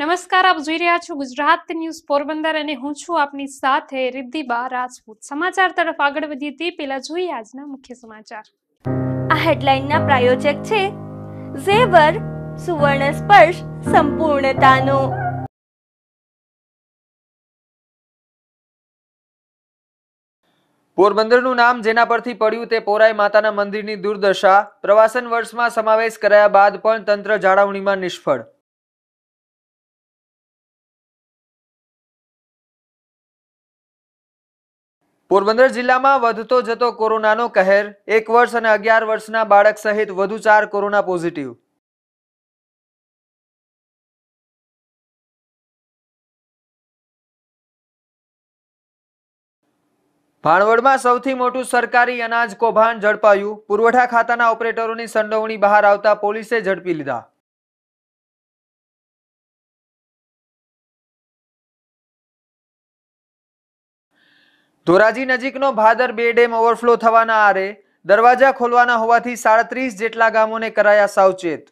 નમસ્કાર આપ જોઈ રહ્યા છો ગુજરાત ન્યૂઝ પોરબંદર અને હું છું આપની સાથે રિદ્ધિબા રાજપૂત સમાચાર તરફ આગળ વધીએ તે પહેલા જોઈએ આજના મુખ્ય સમાચાર આ હેડલાઇનના પ્રાયોજક છે ઝેવર સુવર્ણ સ્પર્શ સંપૂર્ણતાનો પોરબંદરનું નામ જેના પરથી પડ્યું તે પોરાય માતાના મંદિરની દુર્દશા પ્રવાસન વર્ષમાં સમાવેશ કરાયા બાદ પણ તંત્ર જાળવણીમાં નિષ્ફળ પોરબંદર જિલ્લામાં વધતો જતો કોરોનાનો કહેર એક વર્ષ અને અગિયાર વર્ષના બાળક સહિત વધુ ચાર કોરોના પોઝિટિવ ભાણવડમાં સૌથી મોટું સરકારી અનાજ કૌભાંડ ઝડપાયું પુરવઠા ખાતાના ઓપરેટરોની સંડોવણી બહાર આવતા પોલીસે ઝડપી લીધા ધોરાજી નજીકનો ભાદર બે ડેમ ઓવરફ્લો થવાના આરે દરવાજા ખોલવાના હોવાથી સાડત્રીસ જેટલા ગામોને કરાયા સાવચેત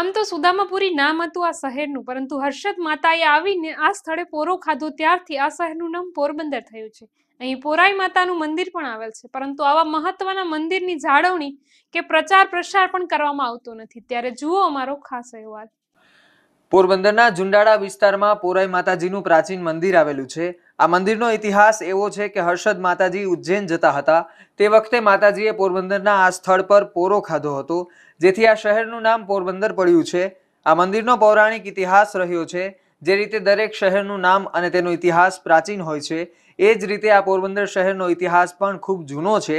આમ તો સુદામાપુરી નામ હતું આ શહેરનું પરંતુ હર્ષદ માતાએ આવીને આ સ્થળે પોરો ખાધો ત્યારથી આ શહેરનું નામ પોરબંદર થયું છે અહીં પોરાઈ માતાનું મંદિર પણ આવેલ છે પરંતુ આવા મહત્વના મંદિરની જાળવણી કે પ્રચાર પ્રસાર પણ કરવામાં આવતો નથી ત્યારે જુઓ અમારો ખાસ અહેવાલ પોરબંદરના જુંડાળા વિસ્તારમાં પોરાઈ માતાજીનું પ્રાચીન મંદિર આવેલું છે આ મંદિરનો ઇતિહાસ એવો છે કે હર્ષદ માતાજી ઉજ્જૈન જતા હતા તે વખતે માતાજીએ પોરબંદરના આ સ્થળ પર પોરો ખાધો હતો જેથી આ શહેરનું નામ પોરબંદર પડ્યું છે આ મંદિરનો પૌરાણિક ઇતિહાસ રહ્યો છે જે રીતે દરેક શહેરનું નામ અને તેનો ઇતિહાસ પ્રાચીન હોય છે એ જ રીતે આ પોરબંદર શહેરનો ઇતિહાસ પણ ખૂબ જૂનો છે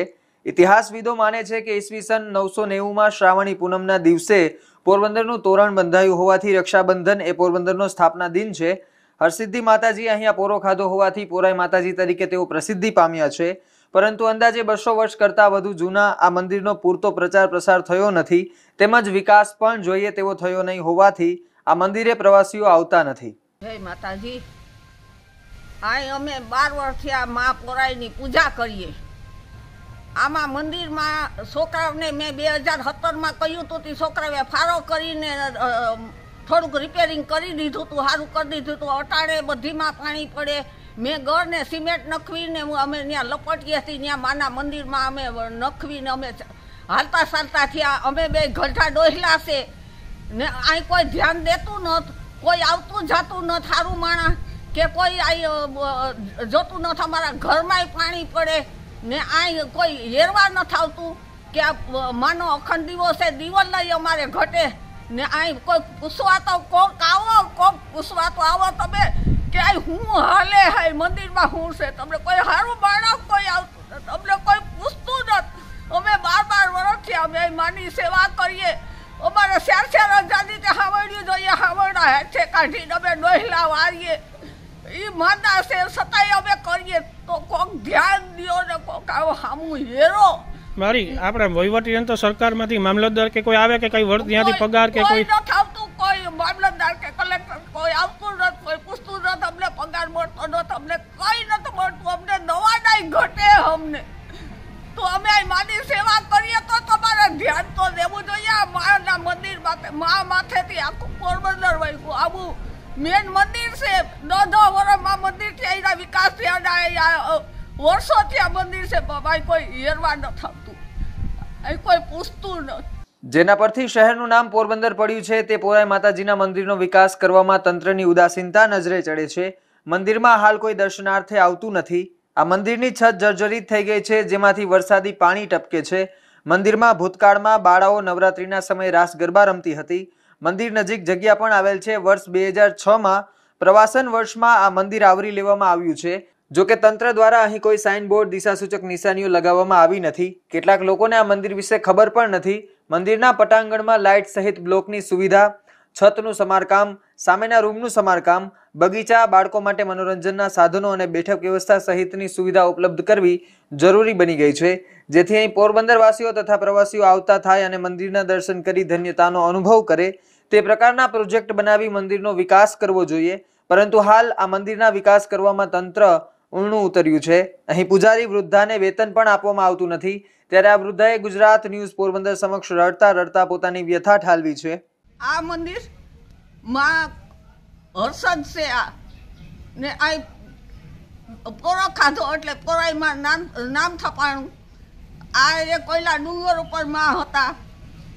ઇતિહાસવિદો માને છે કે ઈસવીસન નવસો નેવુંમાં શ્રાવણી પૂનમના દિવસે પોરબંદરનું તોરણ બંધાયું હોવાથી રક્ષાબંધન એ પોરબંદરનો સ્થાપના દિન છે હરસિદ્ધિ માતાજી અહીંયા પોરો ખાધો હોવાથી પોરાઈ માતાજી તરીકે તેઓ પ્રસિદ્ધિ પામ્યા છે પરંતુ અંદાજે બસો વર્ષ કરતાં વધુ જૂના આ મંદિરનો પૂરતો પ્રચાર પ્રસાર થયો નથી તેમજ વિકાસ પણ જોઈએ તેવો થયો નહીં હોવાથી આ મંદિરે પ્રવાસીઓ આવતા નથી જય માતાજી હા અમે બાર વર્ષથી આ મા પોરાયની પૂજા કરીએ આમાં મંદિરમાં છોકરાઓને મેં બે હજાર સત્તરમાં કહ્યું હતું તે છોકરાઓએ ફાળો કરીને થોડુંક રિપેરિંગ કરી દીધું હતું સારું કરી દીધું હતું અટાણે બધીમાં પાણી પડે મેં ગળને સિમેન્ટ નખવીને અમે ત્યાં લપટીએ છીએ ત્યાં માના મંદિરમાં અમે નખવીને અમે હાલતા ચાલતા થયા અમે બે ઘંટા ડોહલા છે ને અહીં કોઈ ધ્યાન દેતું નથી કોઈ આવતું જતું નથી સારું માણસ કે કોઈ અહીં જોતું નથી અમારા ઘરમાંય પાણી પડે ને આ કોઈ હેરવા ન થાવતું કે આ માનો અખંડ છે દિવસ લઈ અમારે ઘટે ને આ કોઈ પૂછવા તો કોક આવો કોક પૂછવા તો આવો તમે કે આ હું હાલે હાય મંદિરમાં હું છે તમને કોઈ સારું બાળક કોઈ આવતું નથી તમને કોઈ પૂછતું નથી અમે બાર બાર વર્ષથી અમે માની સેવા કરીએ અમારે શેર શેર હજારની તે હાવડ્યું જોઈએ હાવડા હેઠે કાઢીને અમે નોહલા વાળીએ એ માનતા છે સતાય અમે કરીએ તો કોક ધ્યાન દો ને કોક આવો સામું હેરો મારી આપણે વહીવટી તંત્ર સરકારમાંથી મામલતદાર કે કોઈ આવે કે કઈ વર્ત ત્યાંથી પગાર કે કોઈ નથી આવતું કોઈ મામલતદાર કે કલેક્ટર કોઈ આવતું નથી કોઈ પૂછતું નથી અમને પગાર મળતો નથી અમને કઈ નથી મળતું અમને નવાડાઈ ઘટે અમને તો અમે માની સેવા કરીએ તો તમારે ધ્યાન તો દેવું જોઈએ માના મંદિર માથે મા માથેથી આખું પોરબંદર વહી આવું મેન મંદિર છે દોઢો વર્ષમાં મંદિર છે એના વિકાસ છે અને વર્ષોથી આ મંદિર છે ભાઈ કોઈ હેરવા ન થતું એ કોઈ પૂછતું નથી જેના પરથી શહેરનું નામ પોરબંદર પડ્યું છે તે પોરાય માતાજીના મંદિરનો વિકાસ કરવામાં તંત્રની ઉદાસીનતા નજરે ચડે છે મંદિરમાં હાલ કોઈ દર્શનાર્થે આવતું નથી આ મંદિરની છત જર્જરિત થઈ ગઈ છે જેમાંથી વરસાદી પાણી ટપકે છે મંદિરમાં ભૂતકાળમાં બાળાઓ નવરાત્રિના સમયે રાસ ગરબા રમતી હતી મંદિર નજીક જગ્યા પણ આવેલ છે વર્ષ બે હજાર છમાં પ્રવાસન વર્ષમાં આ મંદિર આવરી લેવામાં આવ્યું છે જો કે તંત્ર દ્વારા અહીં કોઈ સાઇનબોર્ડ દિશાસૂચક નિશાનીઓ લગાવવામાં આવી નથી કેટલાક લોકોને આ મંદિર વિશે ખબર પણ નથી મંદિરના પટાંગણમાં લાઇટ સહિત બ્લોકની સુવિધા છતનું સમારકામ સામેના રૂમનું સમારકામ બગીચા બાળકો માટે મનોરંજનના સાધનો અને બેઠક વ્યવસ્થા સહિતની સુવિધા ઉપલબ્ધ કરવી જરૂરી બની ગઈ છે જેથી અહીં પોરબંદરવાસીઓ તથા પ્રવાસીઓ આવતા થાય અને મંદિરના દર્શન કરી ધન્યતાનો અનુભવ કરે તે પ્રકારના પ્રોજેક્ટ બનાવી મંદિરનો વિકાસ કરવો જોઈએ પરંતુ હાલ આ મંદિરના વિકાસ કરવામાં તંત્ર ઊણું ઉતર્યું છે અહીં પૂજારી વૃદ્ધાને વેતન પણ આપવામાં આવતું નથી ત્યારે આ વૃદ્ધાએ ગુજરાત ન્યૂઝ પોરબંદર સમક્ષ રડતા રડતા પોતાની વ્યથા ઠાલવી છે આ મંદિર માં હર્ષદ છે આ ને આ પોરો ખાધો એટલે પોરાઈમાં નામ નામ થપાણું આ એ કોયલા ડુંગર ઉપર માં હતા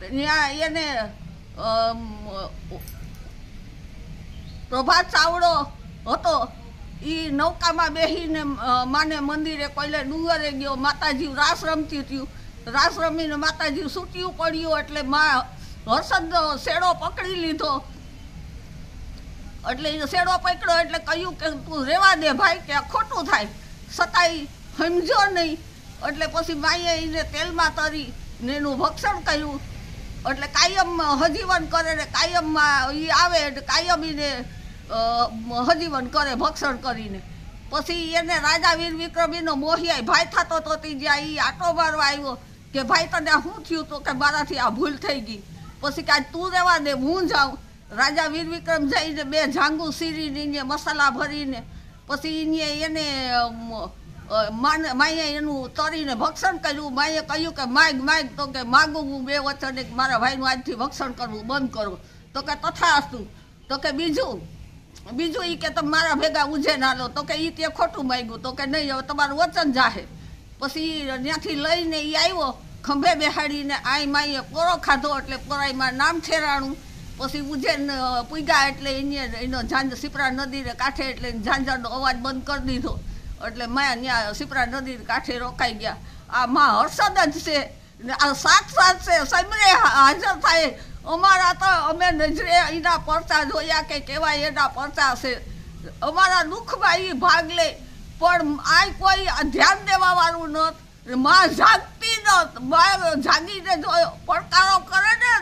ત્યાં એને પ્રભાત ચાવડો હતો એ નૌકામાં બેસીને માને મંદિરે કોઈલે ડુંગરે ગયો માતાજી રાસ રમતી થયું રાસ રમીને માતાજી સૂટ્યું પડ્યું એટલે મા હર્ષદ શેડો પકડી લીધો એટલે એ શેડો પકડ્યો એટલે કહ્યું કે તું રેવા દે ભાઈ કે ખોટું થાય છતાંય સમજો નહીં એટલે પછી માઈએ એને તેલમાં તરી ને એનું ભક્ષણ કર્યું એટલે કાયમ હજીવન કરે ને કાયમમાં એ આવે એટલે કાયમ એને હજીવન કરે ભક્ષણ કરીને પછી એને રાજા વીર વિક્રમીનો મોહિયાય ભાઈ થતો તો તે જ્યાં એ આટો મારવા આવ્યો કે ભાઈ તને શું થયું તો કે મારાથી આ ભૂલ થઈ ગઈ પછી કાંઈ તું રહેવા દે હું જાઉં રાજા વીર વિક્રમ જઈને બે જાંગુ સીરીને મસાલા ભરીને પછી એને એને માને માએ એનું તરીને ભક્ષણ કર્યું માએ કહ્યું કે માગ માગ તો કે માગું હું બે વચન એક મારા ભાઈનું આજથી ભક્ષણ કરવું બંધ કરવું તો કે તથા હતું તો કે બીજું બીજું એ કે તમે મારા ભેગા ઉજે ના લો તો કે એ તે ખોટું માગ્યું તો કે નહીં હવે તમારું વચન જાહે પછી ત્યાંથી લઈને એ આવ્યો ખંભે બેહાડીને આઈ માઈએ પોરો ખાધો એટલે પોરાઈમાં નામ ઠેરાણું પછી ઉજેન પૂગ્યા એટલે એને એનો ઝાંઝ સિપરા નદીને કાંઠે એટલે ઝાંઝરનો અવાજ બંધ કરી દીધો એટલે મેં ત્યાં સિપરા નદી કાંઠે રોકાઈ ગયા આ માં હર્ષદ જ છે આ સાત સાત છે સમરે હાજર થાય અમારા તો અમે નજરે એના પરચા જોયા કે કેવા એના પરચા છે અમારા દુઃખમાં એ ભાગ લે પણ આ કોઈ ધ્યાન દેવાવાળું ન માં જાગતી ન જાગીને જો પડકારો કરે ને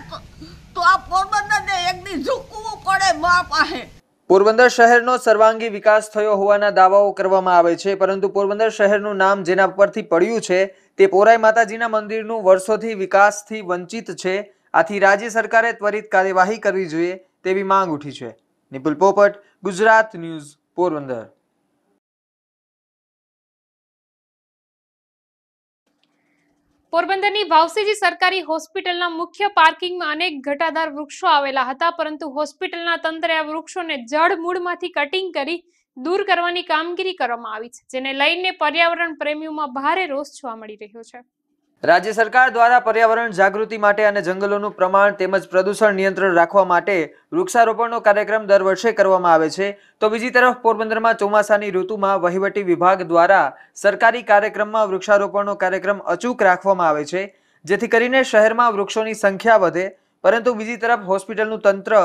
તો આ પોરબંદરને એકદી ઝૂકવું પડે મા પાસે પોરબંદર શહેરનો સર્વાંગી વિકાસ થયો હોવાના દાવાઓ કરવામાં આવે છે પરંતુ પોરબંદર શહેરનું નામ જેના પરથી પડ્યું છે તે પોરાઈ માતાજીના મંદિરનું વર્ષોથી વિકાસથી વંચિત છે આથી રાજ્ય સરકારે ત્વરિત કાર્યવાહી કરવી જોઈએ તેવી માંગ ઉઠી છે નિપુલ પોપટ ગુજરાત ન્યૂઝ પોરબંદર પોરબંદરની ભાવસીજી સરકારી હોસ્પિટલના મુખ્ય પાર્કિંગમાં અનેક ઘટાદાર વૃક્ષો આવેલા હતા પરંતુ હોસ્પિટલના તંત્રે આ વૃક્ષોને જળ મૂળમાંથી કટિંગ કરી દૂર કરવાની કામગીરી કરવામાં આવી છે જેને લઈને પર્યાવરણ પ્રેમીઓમાં ભારે રોષ જોવા મળી રહ્યો છે રાજ્ય સરકાર દ્વારા પર્યાવરણ જાગૃતિ માટે અને જંગલોનું પ્રમાણ તેમજ પ્રદૂષણ નિયંત્રણ રાખવા માટે વૃક્ષારોપણનો કાર્યક્રમ દર વર્ષે કરવામાં આવે છે તો બીજી તરફ પોરબંદરમાં ચોમાસાની ઋતુમાં વહીવટી વિભાગ દ્વારા સરકારી કાર્યક્રમમાં વૃક્ષારોપણનો કાર્યક્રમ અચૂક રાખવામાં આવે છે જેથી કરીને શહેરમાં વૃક્ષોની સંખ્યા વધે પરંતુ બીજી તરફ હોસ્પિટલનું તંત્ર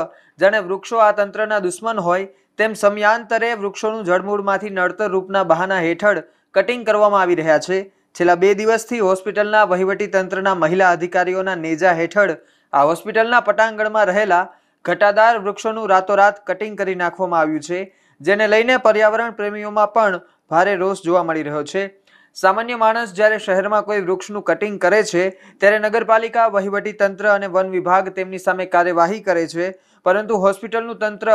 જાણે વૃક્ષો આ તંત્રના દુશ્મન હોય તેમ સમયાંતરે વૃક્ષોનું જળમૂળમાંથી નડતર રૂપના બહાના હેઠળ કટિંગ કરવામાં આવી રહ્યા છે છેલ્લા બે દિવસથી હોસ્પિટલના વહીવટીતંત્રના મહિલા અધિકારીઓના નેજા હેઠળ આ હોસ્પિટલના પટાંગણમાં રહેલા ઘટાદાર વૃક્ષોનું રાતોરાત કટિંગ કરી નાખવામાં આવ્યું છે જેને લઈને પર્યાવરણ પ્રેમીઓમાં પણ ભારે રોષ જોવા મળી રહ્યો છે સામાન્ય માણસ જ્યારે શહેરમાં કોઈ વૃક્ષનું કટિંગ કરે છે ત્યારે નગરપાલિકા વહીવટી તંત્ર અને વન વિભાગ તેમની સામે કાર્યવાહી કરે છે પરંતુ હોસ્પિટલનું તંત્ર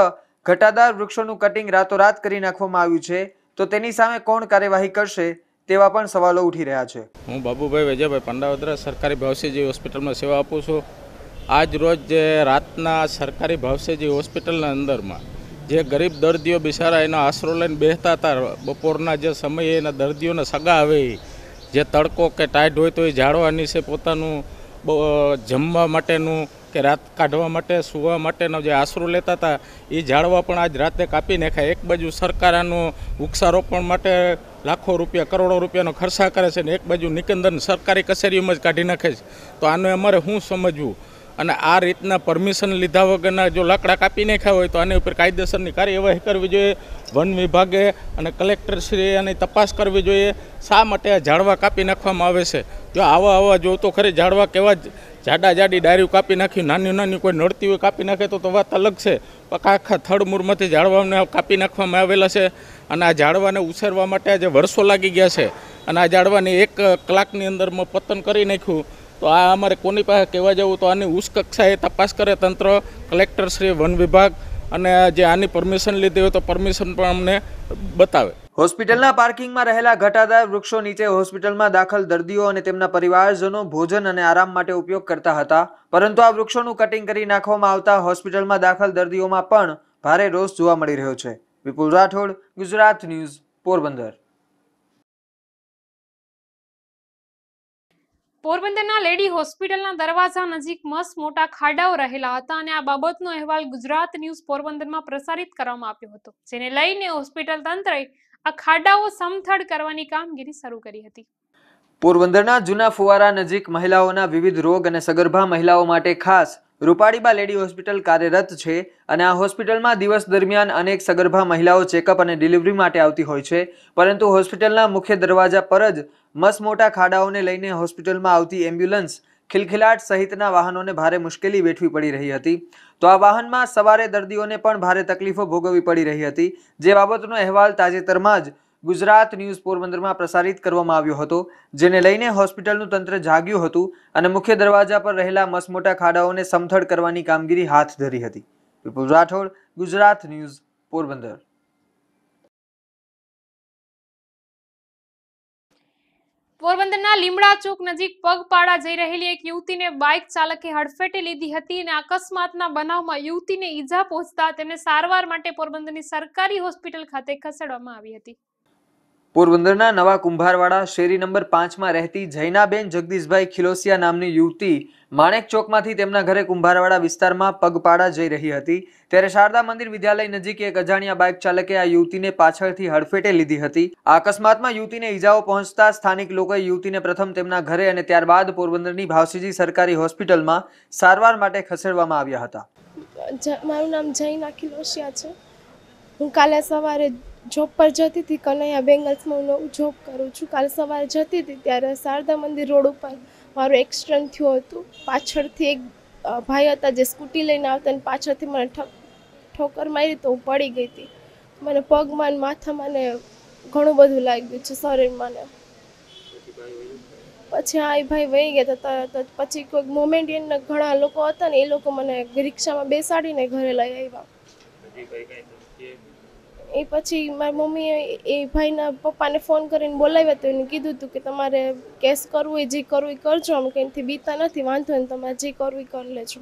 ઘટાદાર વૃક્ષોનું કટિંગ રાતોરાત કરી નાખવામાં આવ્યું છે તો તેની સામે કોણ કાર્યવાહી કરશે તેવા પણ સવાલો ઉઠી રહ્યા છે હું બાબુભાઈ વિજયભાઈ પંડાવદરા સરકારી ભાવસેજી હોસ્પિટલમાં સેવા આપું છું આજ રોજ જે રાતના સરકારી ભાવસેજી હોસ્પિટલના અંદરમાં જે ગરીબ દર્દીઓ બિસારા એનો આશરો લઈને બેહતા હતા બપોરના જે સમયે એના દર્દીઓના સગા આવે જે તડકો કે ટાઈટ હોય તો એ જાળવાની છે પોતાનું જમવા માટેનું કે રાત કાઢવા માટે સુવા માટેનો જે આશરો લેતા હતા એ ઝાડવા પણ આજ રાતે કાપી નાખ્યા એક બાજુ સરકારનું વૃક્ષારોપણ માટે લાખો રૂપિયા કરોડો રૂપિયાનો ખર્ચા કરે છે ને એક બાજુ નિકંદન સરકારી કચેરીઓમાં જ કાઢી નાખે છે તો આને અમારે શું સમજવું અને આ રીતના પરમિશન લીધા વગરના જો લાકડા કાપી નાખ્યા હોય તો આની ઉપર કાયદેસરની કાર્યવાહી કરવી જોઈએ વન વિભાગે અને કલેક્ટરશ્રીએ આની તપાસ કરવી જોઈએ શા માટે આ ઝાડવા કાપી નાખવામાં આવે છે જો આવા આવા જો તો ખરી ઝાડવા કેવા જાડા જાડી ડાયરું કાપી નાખ્યું નાની નાની કોઈ નડતી હોય કાપી નાખે તો વાત અલગ છે આખા થડમૂરમાંથી ઝાડવાને કાપી નાખવામાં આવેલા છે અને આ ઝાડવાને ઉછેરવા માટે આજે વર્ષો લાગી ગયા છે અને આ ઝાડવાને એક કલાકની અંદર મેં પતન કરી નાખ્યું તો આ અમારે કોની પાસે કહેવા જવું તો આની ઉચ્ચ કક્ષાએ તપાસ કરે તંત્ર કલેક્ટર શ્રી વન વિભાગ અને જે આની પરમિશન લીધી હોય તો પરમિશન પણ અમને બતાવે હોસ્પિટલના પાર્કિંગમાં રહેલા ઘટાદાર વૃક્ષો નીચે હોસ્પિટલમાં દાખલ દર્દીઓ અને તેમના પરિવારજનો ભોજન અને આરામ માટે ઉપયોગ કરતા હતા પરંતુ આ વૃક્ષોનું કટિંગ કરી નાખવામાં આવતા હોસ્પિટલમાં દાખલ દર્દીઓમાં પણ ભારે રોષ જોવા મળી રહ્યો છે વિપુલ રાઠોડ ગુજરાત ન્યૂઝ પોરબંદર પોરબંદરના લેડી હોસ્પિટલના દરવાજા નજીક મસ્ત મોટા ખાડાઓ રહેલા હતા અને આ બાબતનો અહેવાલ ગુજરાત ન્યૂઝ પોરબંદરમાં પ્રસારિત કરવામાં આવ્યો હતો જેને લઈને હોસ્પિટલ તંત્રએ આ ખાડાઓ સમથળ કરવાની કામગીરી શરૂ કરી હતી પોરબંદરના જૂના ફુવારા નજીક મહિલાઓના વિવિધ રોગ અને સગર્ભા મહિલાઓ માટે ખાસ રૂપાળીબા લેડી હોસ્પિટલ કાર્યરત છે અને આ હોસ્પિટલમાં દિવસ દરમિયાન અનેક સગર્ભા મહિલાઓ ચેકઅપ અને ડિલિવરી માટે આવતી હોય છે પરંતુ હોસ્પિટલના મુખ્ય દરવાજા પર જ મસમોટા ખાડાઓને લઈને હોસ્પિટલમાં આવતી એમ્બ્યુલન્સ ખિલખિલાટ સહિતના વાહનોને ભારે મુશ્કેલી વેઠવી પડી રહી હતી તો આ વાહનમાં સવારે દર્દીઓને પણ ભારે તકલીફો ભોગવવી પડી રહી હતી જે બાબતનો અહેવાલ તાજેતરમાં જ ગુજરાત ન્યૂઝ પોરબંદરમાં પ્રસારિત કરવામાં આવ્યો હતો જેને લઈને હોસ્પિટલનું તંત્ર જાગ્યું હતું અને મુખ્ય દરવાજા પર રહેલા મસમોટા ખાડાઓને સમથળ કરવાની કામગીરી હાથ ધરી હતી વિપુલ રાઠોડ ગુજરાત ન્યૂઝ પોરબંદર પોરબંદરના લીમડા ચોક નજીક પગપાળા જઈ રહેલી એક યુવતીને બાઇક ચાલકે હડફેટે લીધી હતી અને અકસ્માતના બનાવમાં યુવતીને ઈજા પહોંચતા તેને સારવાર માટે પોરબંદરની સરકારી હોસ્પિટલ ખાતે ખસેડવામાં આવી હતી પોરબંદરના નવા કુંભારવાડા શેરી નંબર પાંચમાં રહેતી જૈનાબેન જગદીશભાઈ ખિલોસિયા નામની યુવતી માણેક ચોકમાંથી તેમના ઘરે કુંભારવાડા વિસ્તારમાં પગપાળા જઈ રહી હતી ત્યારે શારદા મંદિર વિદ્યાલય નજીક એક અજાણ્યા બાઇક ચાલકે આ યુવતીને પાછળથી હડફેટે લીધી હતી આ અકસ્માતમાં યુવતીને ઈજાઓ પહોંચતા સ્થાનિક લોકોએ યુવતીને પ્રથમ તેમના ઘરે અને ત્યારબાદ પોરબંદરની ભાવસીજી સરકારી હોસ્પિટલમાં સારવાર માટે ખસેડવામાં આવ્યા હતા મારું નામ જૈના ખિલોસિયા છે હું કાલે સવારે જોબ પર જતી હતી કનૈયા બેંગલ્સમાં હું જોબ કરું છું કાલ સવારે જતી હતી ત્યારે શારદા મંદિર રોડ ઉપર મારું એક્સિડન્ટ થયું હતું પાછળથી એક ભાઈ હતા જે સ્કૂટી લઈને આવતા અને પાછળથી મને ઠોકર મારી તો હું પડી ગઈ હતી મને પગમાં માથામાં ને ઘણું બધું લાગી ગયું છે શરીરમાં ને પછી આ ભાઈ વહી ગયા હતા તરત જ પછી કોઈક મોમેન્ટિયનના ઘણા લોકો હતા ને એ લોકો મને રિક્ષામાં બેસાડીને ઘરે લઈ આવ્યા એ પછી મારી મમ્મીએ એ ભાઈના પપ્પાને ફોન કરીને બોલાવ્યા તો એને કીધું હતું કે તમારે કેસ કરવું એ જે કરવું એ કરજો અમે કંઈથી બીતા નથી વાંધો ને તમારે જે કરવું એ કરી લેજો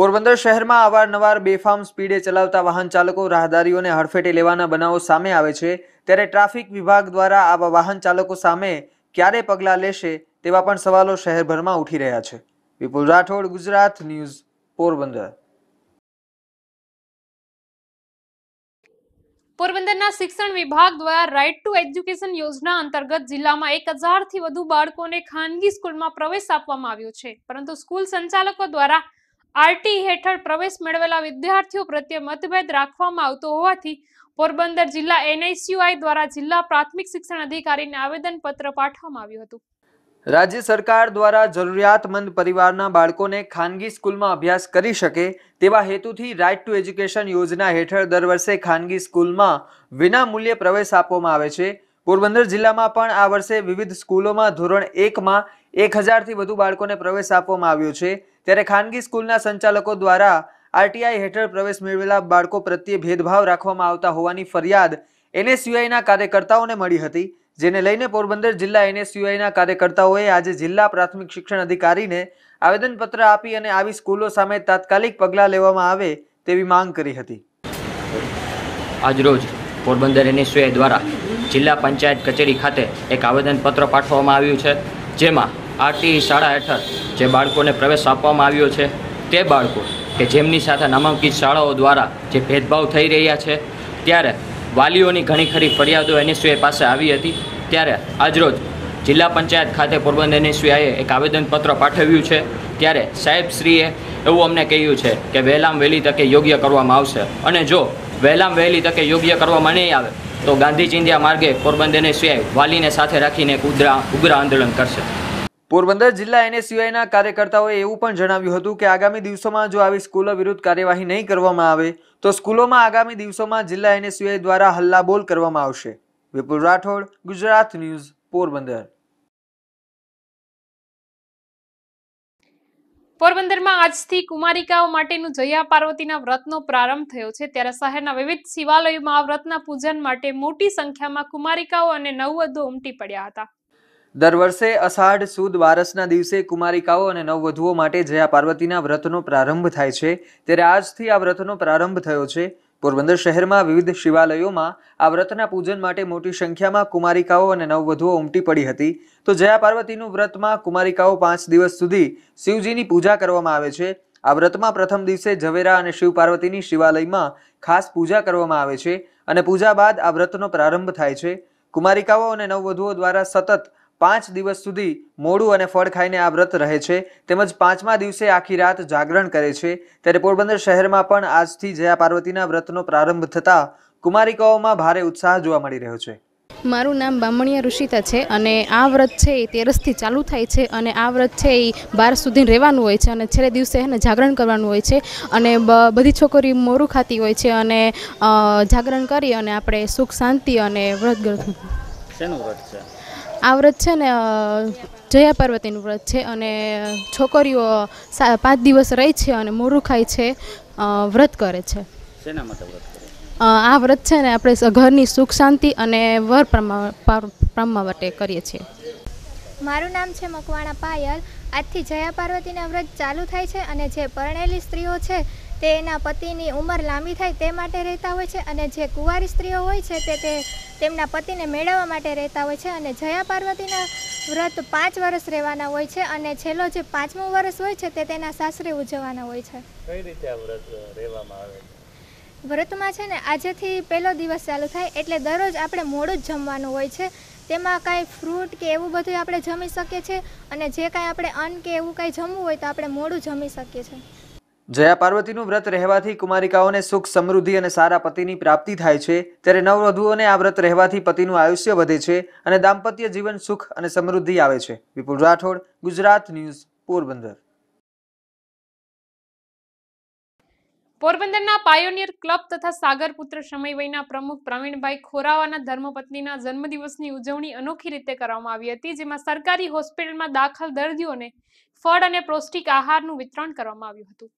પોરબંદર શહેરમાં અવારનવાર બેફામ સ્પીડે ચલાવતા વાહન ચાલકો રાહદારીઓને હડફેટે લેવાના બનાવો સામે આવે છે ત્યારે ટ્રાફિક વિભાગ દ્વારા આવા વાહન ચાલકો સામે ક્યારે પગલાં લેશે તેવા પણ સવાલો શહેરભરમાં ઉઠી રહ્યા છે વિપુલ રાઠોડ ગુજરાત ન્યૂઝ પોરબંદર પોરબંદરના શિક્ષણ વિભાગ દ્વારા રાઇટ ટુ એજ્યુકેશન યોજના અંતર્ગત જિલ્લામાં એક હજારથી વધુ બાળકોને ખાનગી સ્કૂલમાં પ્રવેશ આપવામાં આવ્યો છે પરંતુ સ્કૂલ સંચાલકો દ્વારા આરટી હેઠળ પ્રવેશ મેળવેલા વિદ્યાર્થીઓ પ્રત્યે મતભેદ રાખવામાં આવતો હોવાથી પોરબંદર જિલ્લા એનઆઈસીયુઆઈ દ્વારા જિલ્લા પ્રાથમિક શિક્ષણ અધિકારીને આવેદનપત્ર પાઠવવામાં આવ્યું હતું રાજ્ય સરકાર દ્વારા જરૂરિયાતમંદ પરિવારના બાળકોને ખાનગી સ્કૂલમાં અભ્યાસ કરી શકે તેવા હેતુથી રાઇટ ટુ એજ્યુકેશન યોજના હેઠળ દર વર્ષે ખાનગી સ્કૂલમાં વિના મૂલ્યે પ્રવેશ આપવામાં આવે છે પોરબંદર જિલ્લામાં પણ આ વર્ષે વિવિધ સ્કૂલોમાં ધોરણ એકમાં એક હજારથી વધુ બાળકોને પ્રવેશ આપવામાં આવ્યો છે ત્યારે ખાનગી સ્કૂલના સંચાલકો દ્વારા આરટીઆઈ હેઠળ પ્રવેશ મેળવેલા બાળકો પ્રત્યે ભેદભાવ રાખવામાં આવતા હોવાની ફરિયાદ એનએસયુઆઈના કાર્યકર્તાઓને મળી હતી જેને લઈને પોરબંદર જિલ્લા એનએસયુઆઈના કાર્યકર્તાઓએ આજે જિલ્લા પ્રાથમિક શિક્ષણ અધિકારીને આવેદનપત્ર આપી અને આવી સ્કૂલો સામે તાત્કાલિક પગલાં લેવામાં આવે તેવી માંગ કરી હતી આજરોજ પોરબંદર એનએસયુઆઈ દ્વારા જિલ્લા પંચાયત કચેરી ખાતે એક આવેદનપત્ર પાઠવવામાં આવ્યું છે જેમાં આરટી શાળા હેઠળ જે બાળકોને પ્રવેશ આપવામાં આવ્યો છે તે બાળકો કે જેમની સાથે નામાંકિત શાળાઓ દ્વારા જે ભેદભાવ થઈ રહ્યા છે ત્યારે વાલીઓની ઘણી ખરી ફરિયાદો એનએસયુઆઈ પાસે આવી હતી ત્યારે આજરોજ જિલ્લા પંચાયત ખાતે પોરબંદર એનએસયુઆઈએ એક આવેદનપત્ર પાઠવ્યું છે ત્યારે સાહેબશ્રીએ એવું અમને કહ્યું છે કે વહેલામ વહેલી તકે યોગ્ય કરવામાં આવશે અને જો વહેલામ વહેલી તકે યોગ્ય કરવામાં નહીં આવે તો ગાંધી ચિંધ્યા માર્ગે પોરબંદર એનએસયુઆઈ વાલીને સાથે રાખીને એક ઉગ્ર ઉગ્ર આંદોલન કરશે પોરબંદર જિલ્લા એનએસયુઆઈના કાર્યકર્તાઓએ એવું પણ જણાવ્યું હતું કે આગામી દિવસોમાં જો આવી સ્કૂલો વિરુદ્ધ કાર્યવાહી નહીં કરવામાં આવે તો સ્કૂલોમાં આગામી દિવસોમાં જિલ્લા એનએસયુઆઈ દ્વારા હલ્લાબોલ કરવામાં આવશે વિપુલ રાઠોડ ગુજરાત ન્યૂઝ પોરબંદર પોરબંદરમાં આજથી કુમારિકાઓ માટેનું જયા પાર્વતીના વ્રતનો પ્રારંભ થયો છે ત્યારે શહેરના વિવિધ શિવાલયોમાં આ વ્રતના પૂજન માટે મોટી સંખ્યામાં કુમારિકાઓ અને નવવધુ ઉમટી પડ્યા હતા દર વર્ષે અષાઢ સુદ વારસના દિવસે કુમારિકાઓ અને નવવધુઓ માટે જે આ પાર્વતીના વ્રતનો પ્રારંભ થાય છે ત્યારે આજથી આ વ્રતનો પ્રારંભ થયો છે પોરબંદર શહેરમાં વિવિધ શિવાલયોમાં આ વ્રતના પૂજન માટે મોટી સંખ્યામાં કુમારિકાઓ અને નવવધુઓ ઉમટી પડી હતી તો જયા પાર્વતીનું વ્રતમાં કુમારિકાઓ પાંચ દિવસ સુધી શિવજીની પૂજા કરવામાં આવે છે આ વ્રતમાં પ્રથમ દિવસે ઝવેરા અને શિવ પાર્વતીની શિવાલયમાં ખાસ પૂજા કરવામાં આવે છે અને પૂજા બાદ આ વ્રતનો પ્રારંભ થાય છે કુમારિકાઓ અને નવવધુઓ દ્વારા સતત પાંચ દિવસ સુધી મોડું અને ફળ ખાઈને આ વ્રત રહે છે તેમજ પાંચમા દિવસે આખી રાત જાગરણ કરે છે ત્યારે પોરબંદર શહેરમાં પણ આજથી જયા પાર્વતીના વ્રતનો પ્રારંભ થતાં કુમારિકાઓમાં ભારે ઉત્સાહ જોવા મળી રહ્યો છે મારું નામ બામણિયા ઋષિતા છે અને આ વ્રત છે એ તેરસથી ચાલુ થાય છે અને આ વ્રત છે એ બાર સુધી રહેવાનું હોય છે અને છેલ્લે દિવસે એને જાગરણ કરવાનું હોય છે અને બધી છોકરી મોરું ખાતી હોય છે અને જાગરણ કરી અને આપણે સુખ શાંતિ અને વ્રત શેનું વ્રત છે આ વ્રત છે ને જયા પાર્વતીનું વ્રત છે અને છોકરીઓ પાંચ દિવસ રહે છે અને મોરું ખાય છે વ્રત કરે છે આ વ્રત છે ને આપણે ઘરની સુખ શાંતિ અને વર પ્રમા માટે કરીએ છીએ મારું નામ છે મકવાણા પાયલ આજથી જયા પાર્વતીના વ્રત ચાલુ થાય છે અને જે પરણેલી સ્ત્રીઓ છે તે એના પતિની ઉંમર લાંબી થાય તે માટે રહેતા હોય છે અને જે કુંવારી સ્ત્રીઓ હોય છે તે તે તેમના પતિને મેળવવા માટે રહેતા હોય છે અને જયા પાર્વતીના વ્રત પાંચ વર્ષ રહેવાના હોય છે અને છેલ્લો જે પાંચમું વર્ષ હોય છે તે તેના સાસરે ઉજવવાના હોય છે છે વ્રતમાં છે ને આજેથી પહેલો દિવસ ચાલુ થાય એટલે દરરોજ આપણે મોડું જ જમવાનું હોય છે તેમાં કાંઈ ફ્રૂટ કે એવું બધું આપણે જમી શકીએ છીએ અને જે કાંઈ આપણે અન્ન કે એવું કાંઈ જમવું હોય તો આપણે મોડું જમી શકીએ છીએ જયા પાર્વતીનું વ્રત રહેવાથી કુમારિકાઓને સુખ સમૃદ્ધિ અને સારા પતિની પ્રાપ્તિ થાય છે ત્યારે નવવધુઓને આ વ્રત રહેવાથી પતિનું આયુષ્ય વધે છે અને દાંપત્ય જીવન સુખ અને સમૃદ્ધિ આવે છે વિપુલ રાઠોડ ગુજરાત ન્યૂઝ પોરબંદર પોરબંદરના પાયોનિયર ક્લબ તથા સાગરપુત્ર સમયવયના પ્રમુખ પ્રવીણભાઈ ખોરાવાના ધર્મપત્નીના જન્મદિવસની ઉજવણી અનોખી રીતે કરવામાં આવી હતી જેમાં સરકારી હોસ્પિટલમાં દાખલ દર્દીઓને ફળ અને પૌષ્ટિક આહારનું વિતરણ કરવામાં આવ્યું હતું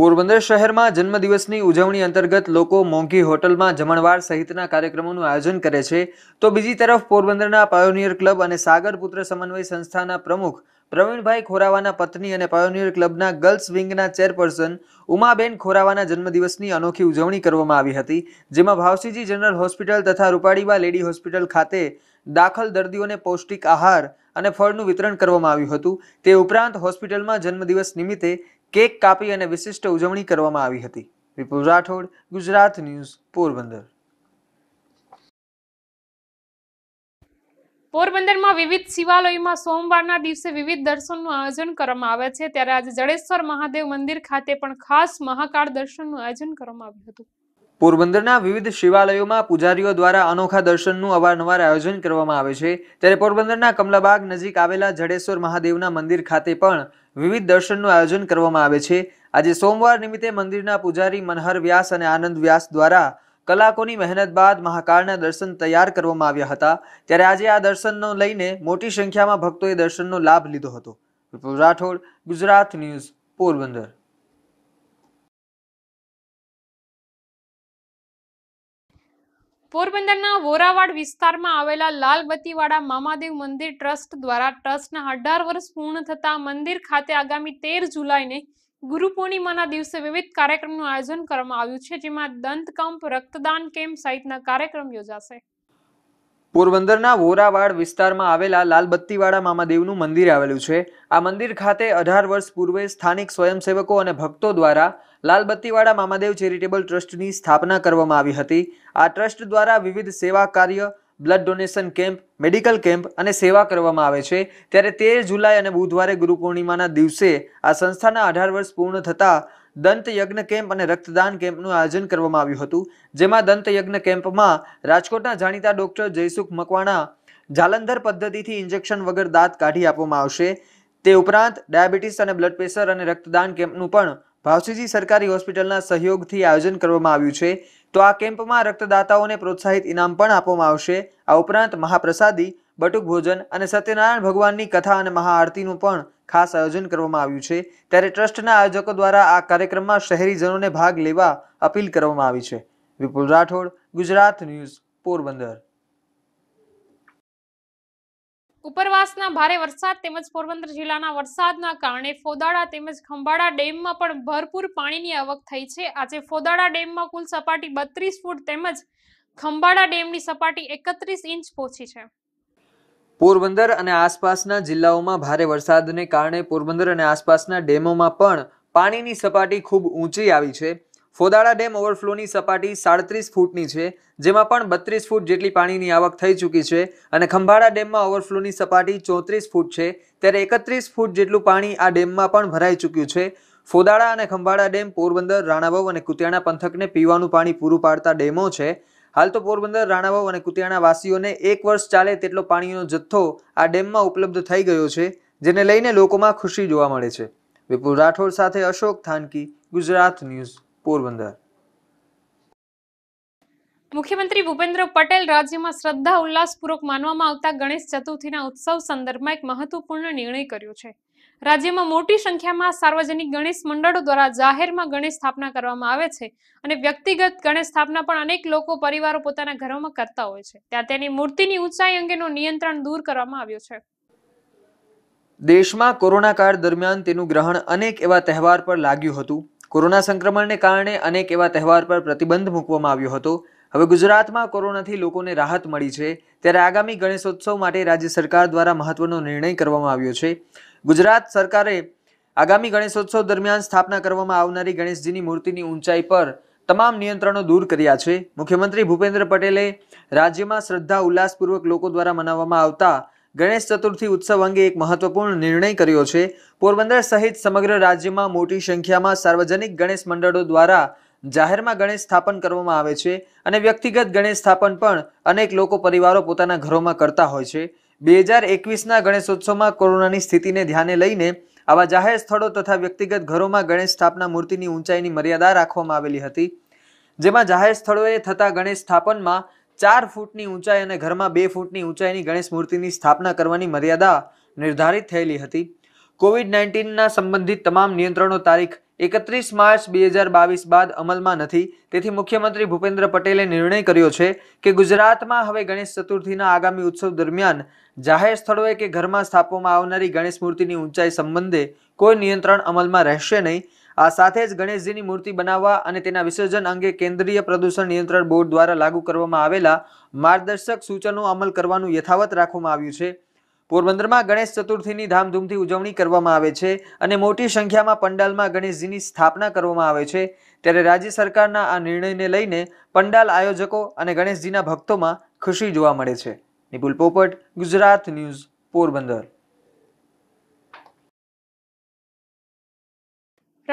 પોરબંદર શહેરમાં જન્મદિવસની ઉજવણી અંતર્ગત લોકો મોંઘી હોટલમાં જમણવાર સહિતના કાર્યક્રમોનું આયોજન કરે છે તો બીજી તરફ પોરબંદરના પાયોનિયર ક્લબ અને સાગર પુત્ર સમન્વય સંસ્થાના પ્રમુખ પ્રવીણભાઈ ખોરાવાના પત્ની અને પાયોનિયર ક્લબના ગર્લ્સ વિંગના ચેરપર્સન ઉમાબેન ખોરાવાના જન્મદિવસની અનોખી ઉજવણી કરવામાં આવી હતી જેમાં ભાવસીજી જનરલ હોસ્પિટલ તથા રૂપાડીબા લેડી હોસ્પિટલ ખાતે દાખલ દર્દીઓને પૌષ્ટિક આહાર અને ફળનું વિતરણ કરવામાં આવ્યું હતું તે ઉપરાંત હોસ્પિટલમાં જન્મદિવસ નિમિત્તે કેક કાપી અને વિશિષ્ટ ઉજવણી કરવામાં આવી હતી વિપુલ રાઠોડ ગુજરાત ન્યૂઝ પોરબંદર પોરબંદરમાં વિવિધ શિવાલયોમાં સોમવારના દિવસે વિવિધ દર્શનનું આયોજન કરવામાં આવે છે ત્યારે આજે જડેશ્વર મહાદેવ મંદિર ખાતે પણ ખાસ મહાકાળ દર્શનનું આયોજન કરવામાં આવ્યું હતું પોરબંદરના વિવિધ શિવાલયોમાં પૂજારીઓ દ્વારા અનોખા દર્શનનું અવારનવાર આયોજન કરવામાં આવે છે ત્યારે પોરબંદરના કમલાબાગ નજીક આવેલા જડેશ્વર મહાદેવના મંદિર ખાતે પણ વિવિધ દર્શનનું આયોજન કરવામાં આવે છે આજે સોમવાર નિમિત્તે મંદિરના પૂજારી મનહર વ્યાસ અને આનંદ વ્યાસ દ્વારા કલાકોની મહેનત બાદ મહાકાળના દર્શન તૈયાર કરવામાં આવ્યા હતા ત્યારે આજે આ દર્શનનો લઈને મોટી સંખ્યામાં ભક્તોએ દર્શનનો લાભ લીધો હતો વિપુલ રાઠોડ ગુજરાત ન્યૂઝ પોરબંદર પોરબંદરના વોરાવાડ વિસ્તારમાં આવેલા લાલબત્તીવાળા મામાદેવ મંદિર ટ્રસ્ટ દ્વારા ટ્રસ્ટના અઢાર વર્ષ પૂર્ણ થતા મંદિર ખાતે આગામી તેર જુલાઈને ગુરુ પૂર્ણિમાના દિવસે વિવિધ કાર્યક્રમનું આયોજન કરવામાં આવ્યું છે જેમાં દંતકંપ રક્તદાન કેમ્પ સહિતના કાર્યક્રમ યોજાશે પોરબંદરના વોરાવાડ વિસ્તારમાં આવેલા લાલબત્તીવાળા મામાદેવનું મંદિર આવેલું છે આ મંદિર ખાતે અઢાર વર્ષ પૂર્વે સ્થાનિક સ્વયંસેવકો અને ભક્તો દ્વારા લાલબત્તીવાળા મામાદેવ ચેરિટેબલ ટ્રસ્ટની સ્થાપના કરવામાં આવી હતી આ ટ્રસ્ટ દ્વારા વિવિધ સેવા કાર્ય blood donation camp medical camp અને સેવા કરવામાં આવે છે ત્યારે તેર જુલાઈ અને બુધવારે ગુરુ પૂર્ણિમાના દિવસે આ સંસ્થાના અઢાર વર્ષ પૂર્ણ થતાં દંત યજ્ઞ કેમ્પ અને રક્તદાન કેમ્પનું આયોજન કરવામાં આવ્યું હતું જેમાં દંત યજ્ઞ કેમ્પમાં રાજકોટના જાણીતા ડોક્ટર જયસુખ મકવાણા જાલંધર પદ્ધતિથી ઇન્જેક્શન વગર દાંત કાઢી આપવામાં આવશે તે ઉપરાંત ડાયાબિટીસ અને બ્લડ પ્રેશર અને રક્તદાન કેમ્પનું પણ ભાવસીજી સરકારી હોસ્પિટલના સહયોગથી આયોજન કરવામાં આવ્યું છે તો આ કેમ્પમાં રક્તદાતાઓને પ્રોત્સાહિત ઇનામ પણ આપવામાં આવશે આ ઉપરાંત મહાપ્રસાદી બટુક ભોજન અને સત્યનારાયણ ભગવાનની કથા અને મહાઆરતીનું પણ ખાસ આયોજન કરવામાં આવ્યું છે ત્યારે ટ્રસ્ટના આયોજકો દ્વારા આ કાર્યક્રમમાં શહેરીજનોને ભાગ લેવા અપીલ કરવામાં આવી છે વિપુલ રાઠોડ ગુજરાત ન્યૂઝ પોરબંદર ઉપરવાસના ભારે વરસાદ તેમજ પોરબંદર જિલ્લાના વરસાદના કારણે ફોદાળા તેમજ ખંભાળા ડેમમાં પણ ભરપૂર પાણીની આવક થઈ છે આજે ફોદાળા ડેમમાં કુલ સપાટી બત્રીસ ફૂટ તેમજ ખંભાળા ડેમની સપાટી એકત્રીસ ઇંચ પહોંચી છે પોરબંદર અને આસપાસના જિલ્લાઓમાં ભારે વરસાદને કારણે પોરબંદર અને આસપાસના ડેમોમાં પણ પાણીની સપાટી ખૂબ ઊંચી આવી છે ફોદાળા ડેમ ઓવરફ્લોની સપાટી સાડત્રીસ ફૂટની છે જેમાં પણ બત્રીસ ફૂટ જેટલી પાણીની આવક થઈ ચૂકી છે અને ખંભાળા ડેમમાં ઓવરફ્લોની સપાટી ચોત્રીસ ફૂટ છે ત્યારે એકત્રીસ ફૂટ જેટલું પાણી આ ડેમમાં પણ ભરાઈ ચૂક્યું છે ફોદાળા અને ખંભાળા ડેમ પોરબંદર રાણાવાવ અને કુતિયાણા પંથકને પીવાનું પાણી પૂરું પાડતા ડેમો છે હાલ તો પોરબંદર રાણાવાવ અને કુતિયાણા વાસીઓને એક વર્ષ ચાલે તેટલો પાણીનો જથ્થો આ ડેમમાં ઉપલબ્ધ થઈ ગયો છે જેને લઈને લોકોમાં ખુશી જોવા મળે છે વિપુલ રાઠોડ સાથે અશોક થાનકી ગુજરાત ન્યૂઝ પોરબંદર મુખ્યમંત્રી ભૂપેન્દ્ર પટેલ રાજ્યમાં શ્રદ્ધા ઉલ્લાસપૂર્વક માનવામાં આવતા ગણેશ ચતુર્થીના ઉત્સવ સંદર્ભમાં એક મહત્વપૂર્ણ નિર્ણય કર્યો છે રાજ્યમાં મોટી સંખ્યામાં સાર્વજનિક ગણેશ મંડળો દ્વારા જાહેરમાં ગણેશ સ્થાપના કરવામાં આવે છે અને વ્યક્તિગત ગણેશ સ્થાપના પણ અનેક લોકો પરિવારો પોતાના ઘરોમાં કરતા હોય છે ત્યાં તેની મૂર્તિની ઊંચાઈ અંગેનો નિયંત્રણ દૂર કરવામાં આવ્યો છે દેશમાં કોરોના કાળ દરમિયાન તેનું ગ્રહણ અનેક એવા તહેવાર પર લાગ્યું હતું કોરોના સંક્રમણને કારણે અનેક એવા તહેવાર પર પ્રતિબંધ મૂકવામાં આવ્યો હતો હવે ગુજરાતમાં કોરોનાથી લોકોને રાહત મળી છે ત્યારે આગામી ગણેશોત્સવ માટે રાજ્ય સરકાર દ્વારા મહત્વનો નિર્ણય કરવામાં આવ્યો છે ગુજરાત સરકારે આગામી ગણેશોત્સવ દરમિયાન સ્થાપના કરવામાં આવનારી ગણેશજીની મૂર્તિની ઊંચાઈ પર તમામ નિયંત્રણો દૂર કર્યા છે મુખ્યમંત્રી ભૂપેન્દ્ર પટેલે રાજ્યમાં શ્રદ્ધા ઉલ્લાસપૂર્વક લોકો દ્વારા મનાવવામાં આવતા ગણેશ ચતુર્થી ઉત્સવ અંગે એક મહત્વપૂર્ણ નિર્ણય કર્યો છે પોરબંદર સહિત સમગ્ર રાજ્યમાં મોટી સંખ્યામાં સાર્વજનિક ગણેશ મંડળો દ્વારા જાહેરમાં ગણેશ સ્થાપન કરવામાં આવે છે અને વ્યક્તિગત ગણેશ સ્થાપન પણ અનેક લોકો પરિવારો પોતાના ઘરોમાં કરતા હોય છે બે હજાર એકવીસના ગણેશોત્સવમાં કોરોનાની સ્થિતિને ધ્યાને લઈને આવા જાહેર સ્થળો તથા વ્યક્તિગત ઘરોમાં ગણેશ સ્થાપના મૂર્તિની ઊંચાઈની મર્યાદા રાખવામાં આવેલી હતી જેમાં જાહેર સ્થળોએ થતા ગણેશ સ્થાપનમાં ચાર ફૂટની ઊંચાઈ અને ઘરમાં બે ફૂટની ઊંચાઈની ગણેશ મૂર્તિની સ્થાપના કરવાની મર્યાદા નિર્ધારિત થયેલી હતી કોવિડ નાઇન્ટીનના સંબંધિત તમામ નિયંત્રણો તારીખ એકત્રીસ માર્ચ બે હજાર બાવીસ બાદ અમલમાં નથી તેથી મુખ્યમંત્રી ભૂપેન્દ્ર પટેલે નિર્ણય કર્યો છે કે ગુજરાતમાં હવે ગણેશ ચતુર્થીના આગામી ઉત્સવ દરમિયાન જાહેર સ્થળોએ કે ઘરમાં સ્થાપવામાં આવનારી ગણેશ મૂર્તિની ઊંચાઈ સંબંધે કોઈ નિયંત્રણ અમલમાં રહેશે નહીં આ સાથે જ ગણેશજીની મૂર્તિ બનાવવા અને તેના વિસર્જન અંગે કેન્દ્રીય પ્રદૂષણ નિયંત્રણ બોર્ડ દ્વારા લાગુ કરવામાં આવેલા માર્ગદર્શક સૂચનો અમલ કરવાનું યથાવત રાખવામાં આવ્યું છે પોરબંદરમાં ગણેશ ચતુર્થીની ધામધૂમથી ઉજવણી કરવામાં આવે છે અને મોટી સંખ્યામાં પંડાલમાં ગણેશજીની સ્થાપના કરવામાં આવે છે ત્યારે રાજ્ય સરકારના આ નિર્ણયને લઈને પંડાલ આયોજકો અને ગણેશજીના ભક્તોમાં ખુશી જોવા મળે છે નિપુલ પોપટ ગુજરાત ન્યૂઝ પોરબંદર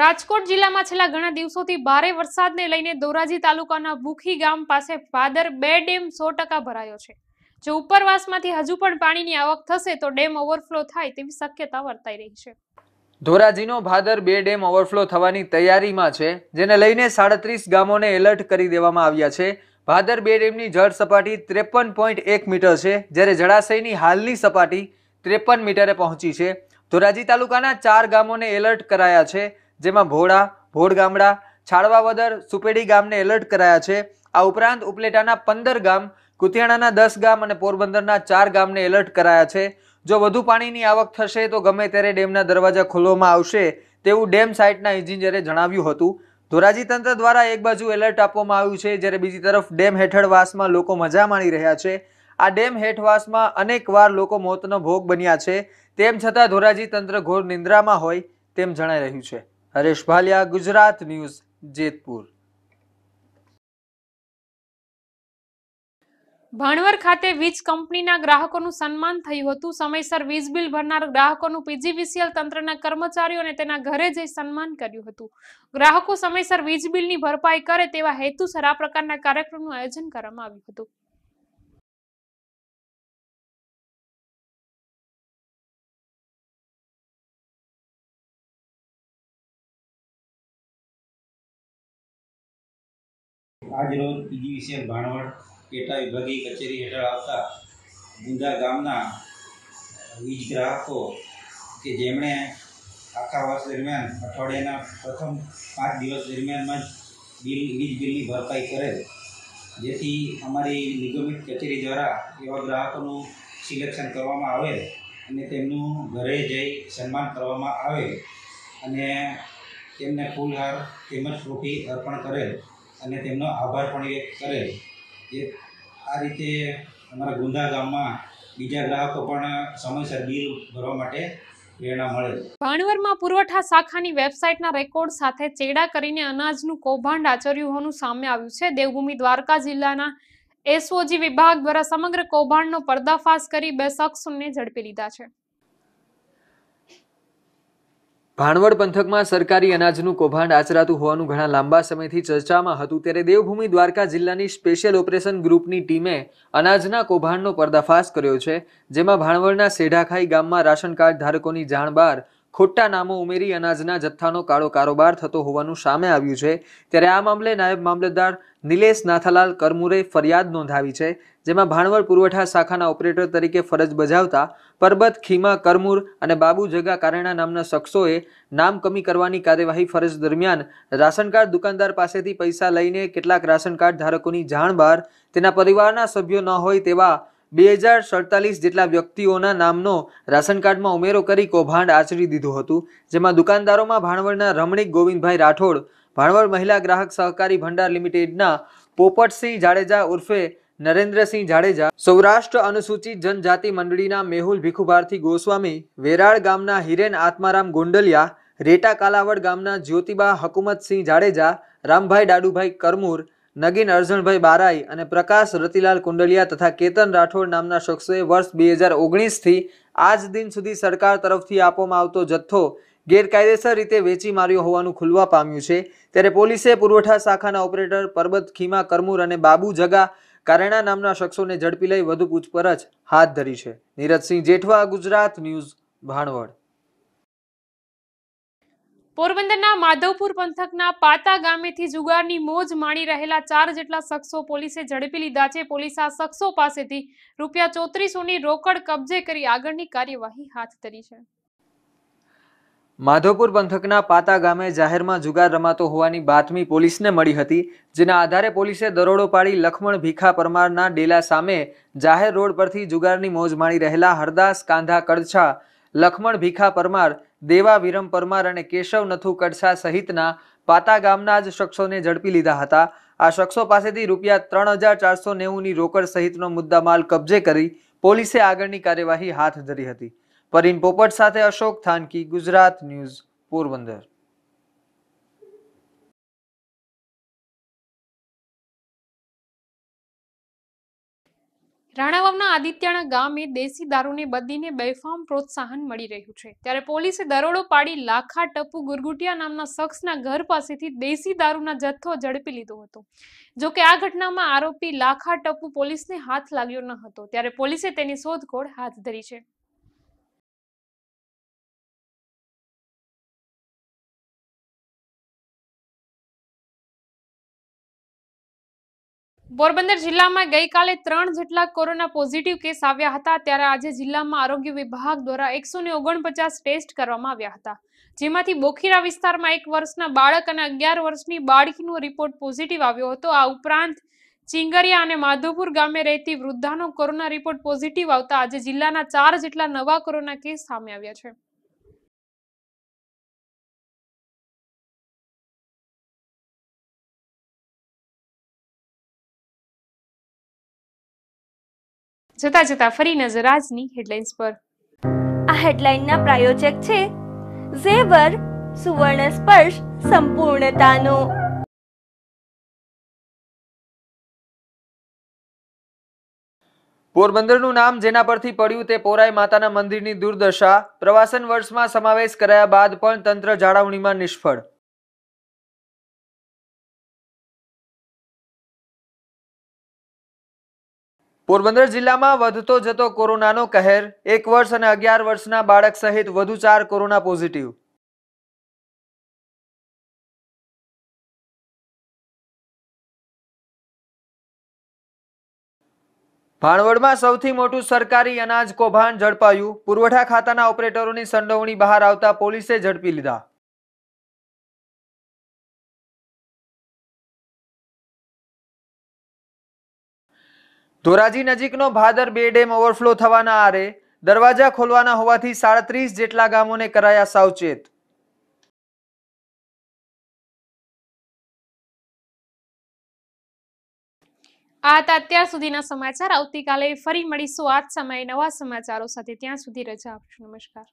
રાજકોટ જિલ્લામાં છેલ્લા ઘણા દિવસોથી ભારે વરસાદને લઈને ધોરાજી તાલુકાના ભૂખી ગામ પાસે ભાદર બે ડેમ સો ભરાયો છે જો ઉપરવાસમાંથી હજુ પણ પાણીની આવક થશે તો ડેમ ઓવરફ્લો થાય તેવી શક્યતા વર્તાઈ રહી છે ધોરાજીનો ભાદર બે ડેમ ઓવરફ્લો થવાની તૈયારીમાં છે જેને લઈને સાડત્રીસ ગામોને એલર્ટ કરી દેવામાં આવ્યા છે ભાદર બે ડેમની જળ સપાટી ત્રેપન પોઈન્ટ એક મીટર છે જ્યારે જળાશયની હાલની સપાટી ત્રેપન મીટરે પહોંચી છે ધોરાજી તાલુકાના ચાર ગામોને એલર્ટ કરાયા છે જેમાં ભોળા ભોળ ગામડા વદર સુપેડી ગામને એલર્ટ કરાયા છે આ ઉપરાંત ઉપલેટાના પંદર ગામ કુતિયાણાના દસ ગામ અને પોરબંદરના ચાર ગામને એલર્ટ કરાયા છે જો વધુ પાણીની આવક થશે તો ગમે ત્યારે ડેમના દરવાજા ખોલવામાં આવશે તેવું ડેમ સાઇટના ઇજિનિયરે જણાવ્યું હતું ધોરાજી તંત્ર દ્વારા એક બાજુ એલર્ટ આપવામાં આવ્યું છે જ્યારે બીજી તરફ ડેમ હેઠળ વાસમાં લોકો મજા માણી રહ્યા છે આ ડેમ હેઠવાસમાં અનેકવાર લોકો મોતનો ભોગ બન્યા છે તેમ છતાં ધોરાજી તંત્ર ઘોર નિંદ્રામાં હોય તેમ જણાઈ રહ્યું છે હરેશ ભાલિયા ગુજરાત ન્યૂઝ જેતપુર ભાણવર ખાતે વીજ કંપનીના ગ્રાહકોનું સન્માન થયું હતું સમયસર વીજ બિલ ભરનાર ગ્રાહકોનું પીજીવીસીએલ તંત્રના કર્મચારીઓને તેના ઘરે જઈ સન્માન કર્યું હતું ગ્રાહકો સમયસર વીજ બિલની ભરપાઈ કરે તેવા હેતુસર આ પ્રકારના કાર્યક્રમનું આયોજન કરવામાં આવ્યું હતું આજરોજ પીજીવીસીએલ ભાણવડ પેટા વિભાગીય કચેરી હેઠળ આવતા ગુંદા ગામના વીજ ગ્રાહકો કે જેમણે આખા વર્ષ દરમિયાન અઠવાડિયાના પ્રથમ પાંચ દિવસ દરમિયાનમાં જ બિલ વીજ બિલની ભરપાઈ કરેલ જેથી અમારી નિગમિત કચેરી દ્વારા એવા ગ્રાહકોનું સિલેક્શન કરવામાં આવે અને તેમનું ઘરે જઈ સન્માન કરવામાં આવે અને તેમને ફૂલહાર તેમજ ટ્રોફી અર્પણ કરેલ અને તેમનો આભાર પણ વ્યક્ત કરેલ જે આ રીતે અમારા ગુંદા ગામમાં બીજા ગ્રાહકો પણ સમયસર બિલ ભરવા માટે ભાણવરમાં પુરવઠા શાખાની વેબસાઇટના રેકોર્ડ સાથે ચેડા કરીને અનાજનું કૌભાંડ આચર્યું હોવાનું સામે આવ્યું છે દેવભૂમિ દ્વારકા જિલ્લાના એસઓજી વિભાગ દ્વારા સમગ્ર કૌભાંડનો પર્દાફાશ કરી બે શખ્સોને ઝડપી લીધા છે ભાણવડ પંથકમાં સરકારી અનાજનું કૌભાંડ આચરાતું હોવાનું ઘણા લાંબા સમયથી ચર્ચામાં હતું ત્યારે દેવભૂમિ દ્વારકા જિલ્લાની સ્પેશિયલ ઓપરેશન ગ્રુપની ટીમે અનાજના કૌભાંડનો પર્દાફાશ કર્યો છે જેમાં ભાણવડના સેઢાખાઈ ગામમાં રાશન કાર્ડ ધારકોની જાણ બાદ ખોટા નામો ઉમેરી અનાજના જથ્થાનો કાળો કારોબાર થતો હોવાનું સામે આવ્યું છે ત્યારે આ મામલે નાયબ મામલતદાર નિલેશ નાથાલાલ કરમુરે ફરિયાદ નોંધાવી છે જેમાં ભાણવડ પુરવઠા શાખાના ઓપરેટર તરીકે ફરજ બજાવતા પરબત ખીમા કરમુર અને બાબુ જગા કારેણા નામના શખ્સોએ નામ કમી કરવાની કાર્યવાહી ફરજ દરમિયાન રાશનકાર્ડ દુકાનદાર પાસેથી પૈસા લઈને કેટલાક રાશન કાર્ડ ધારકોની જાણ બહાર તેના પરિવારના સભ્યો ન હોય તેવા બે હજાર સડતાલીસ જેટલા વ્યક્તિઓના નામનો રાશન કાર્ડમાં ઉમેરો કરી કૌભાંડ આચરી દીધું હતું જેમાં દુકાનદારોમાં ભાણવડના રમણીક ગોવિંદભાઈ રાઠોડ ભાણવડ મહિલા ગ્રાહક સહકારી ભંડાર લિમિટેડના પોપટસિંહ જાડેજા ઉર્ફે નરેન્દ્રસિંહ જાડેજા સૌરાષ્ટ્ર અનુસૂચિત જનજાતિ મંડળીના મેહુલ ભીખુભારથી ગોસ્વામી વેરાળ ગામના હિરેન આત્મારામ ગોંડલિયા રેટા કાલાવડ ગામના જ્યોતિબા હકુમતસિંહ જાડેજા રામભાઈ ડાડુભાઈ કરમુર નગીન અર્જુનભાઈ બારાઈ અને પ્રકાશ રતિલાલ કુંડલિયા તથા કેતન રાઠોડ નામના શખ્સોએ વર્ષ બે હજાર ઓગણીસથી આજ દિન સુધી સરકાર તરફથી આપવામાં આવતો જથ્થો ગેરકાયદેસર રીતે વેચી માર્યો હોવાનું ખુલવા પામ્યું છે ત્યારે પોલીસે પુરવઠા શાખાના ઓપરેટર પરબત ખીમા કરમુર અને બાબુ જગા કારેણા નામના શખ્સોને ઝડપી લઈ વધુ પૂછપરછ હાથ ધરી છે નીરજસિંહ જેઠવા ગુજરાત ન્યૂઝ ભાણવડ પોરબંદરના માધવપુર પંથકના પાતા ગામેથી જુગારની મોજ માણી રહેલા ચાર જેટલા શખ્સો પોલીસે ઝડપી લીધા છે પોલીસ આ શખ્સો પાસેથી રૂપિયા ચોત્રીસોની રોકડ કબજે કરી આગળની કાર્યવાહી હાથ ધરી છે માધવપુર પંથકના પાતા ગામે જાહેરમાં જુગાર રમાતો હોવાની બાતમી પોલીસને મળી હતી જેના આધારે પોલીસે દરોડો પાડી લખમણ ભીખા પરમારના ડેલા સામે જાહેર રોડ પરથી જુગારની મોજ માણી રહેલા હરદાસ કાંધા કડછા લખમણ ભીખા પરમાર દેવા વિરમ પરમાર અને કેશવ નથુ કડસા સહિતના પાતા ગામના જ શખ્સોને ઝડપી લીધા હતા આ શખ્સો પાસેથી રૂપિયા ત્રણ હજાર ચારસો નેવુંની રોકડ સહિતનો મુદ્દામાલ કબજે કરી પોલીસે આગળની કાર્યવાહી હાથ ધરી હતી પરીન પોપટ સાથે અશોક થાનકી ગુજરાત ન્યૂઝ પોરબંદર રાણાવાવના આદિત્યના ગામે દેશી દારૂને બદલીને બેફામ પ્રોત્સાહન મળી રહ્યું છે ત્યારે પોલીસે દરોડો પાડી લાખા ટપુ ગુરગુટિયા નામના શખ્સના ઘર પાસેથી દેશી દારૂના જથ્થો ઝડપી લીધો હતો જો કે આ ઘટનામાં આરોપી લાખા ટપુ પોલીસને હાથ લાગ્યો ન હતો ત્યારે પોલીસે તેની શોધખોળ હાથ ધરી છે પોરબંદર જિલ્લામાં ગઈકાલે ત્રણ જેટલા કોરોના પોઝિટિવ કેસ આવ્યા હતા ત્યારે આજે જિલ્લામાં આરોગ્ય વિભાગ દ્વારા એકસો ટેસ્ટ કરવામાં આવ્યા હતા જેમાંથી બોખીરા વિસ્તારમાં એક વર્ષના બાળક અને અગિયાર વર્ષની બાળકીનો રિપોર્ટ પોઝિટિવ આવ્યો હતો આ ઉપરાંત ચિંગરિયા અને માધવપુર ગામે રહેતી વૃદ્ધાનો કોરોના રિપોર્ટ પોઝિટિવ આવતા આજે જિલ્લાના ચાર જેટલા નવા કોરોના કેસ સામે આવ્યા છે જતા જતા ફરી નજર આજની હેડલાઇન્સ પર આ હેડલાઇનના પ્રાયોજક છે ઝેવર સુવર્ણ સ્પર્શ સંપૂર્ણતાનો પોરબંદરનું નામ જેના પરથી પડ્યું તે પોરાય માતાના મંદિરની દુર્દશા પ્રવાસન વર્ષમાં સમાવેશ કરાયા બાદ પણ તંત્ર જાળવણીમાં નિષ્ફળ પોરબંદર જિલ્લામાં વધતો જતો કોરોનાનો કહેર એક વર્ષ અને અગિયાર વર્ષના બાળક સહિત વધુ ચાર કોરોના પોઝિટિવ ભાણવડમાં સૌથી મોટું સરકારી અનાજ કૌભાંડ ઝડપાયું પુરવઠા ખાતાના ઓપરેટરોની સંડોવણી બહાર આવતા પોલીસે ઝડપી લીધા ધોરાજી નજીકનો ભાદર બે ડેમ ઓવરફ્લો થવાના આરે દરવાજા ખોલવાના હોવાથી સાડત્રીસ જેટલા ગામોને કરાયા સાવચેત આ હતા અત્યાર સુધીના સમાચાર આવતીકાલે ફરી મળીશું આજ સમયે નવા સમાચારો સાથે ત્યાં સુધી રજા આપશો નમસ્કાર